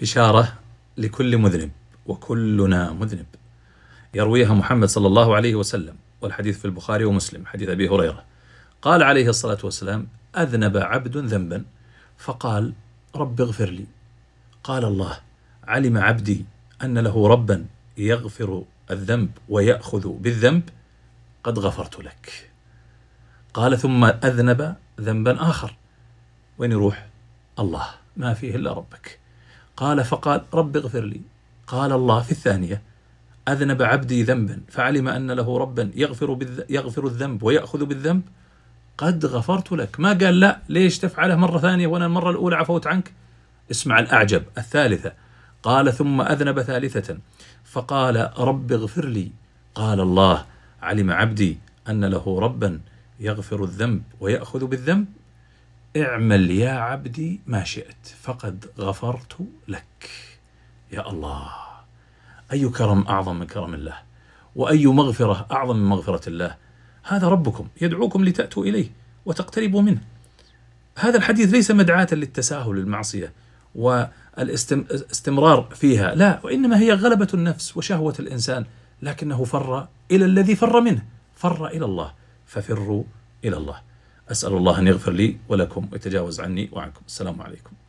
بشارة لكل مذنب وكلنا مذنب يرويها محمد صلى الله عليه وسلم والحديث في البخاري ومسلم حديث أبي هريرة قال عليه الصلاة والسلام أذنب عبد ذنبا فقال رب اغفر لي قال الله علم عبدي أن له ربا يغفر الذنب ويأخذ بالذنب قد غفرت لك قال ثم أذنب ذنبا آخر وين يروح الله ما فيه إلا ربك قال فقال رب اغفر لي قال الله في الثانية أذنب عبدي ذنبا فعلم أن له ربا يغفر, بالذ... يغفر الذنب ويأخذ بالذنب قد غفرت لك ما قال لا ليش تفعله مرة ثانية وأنا المرة الأولى عفوت عنك اسمع الأعجب الثالثة قال ثم أذنب ثالثة فقال رب اغفر لي قال الله علم عبدي أن له ربا يغفر الذنب ويأخذ بالذنب اعمل يا عبدي ما شئت فقد غفرت لك يا الله أي كرم أعظم من كرم الله وأي مغفرة أعظم من مغفرة الله هذا ربكم يدعوكم لتأتوا إليه وتقتربوا منه هذا الحديث ليس مدعاة للتساهل المعصية والاستمرار فيها لا وإنما هي غلبة النفس وشهوة الإنسان لكنه فر إلى الذي فر منه فر إلى الله ففروا إلى الله أسأل الله أن يغفر لي ولكم ويتجاوز عني وعنكم السلام عليكم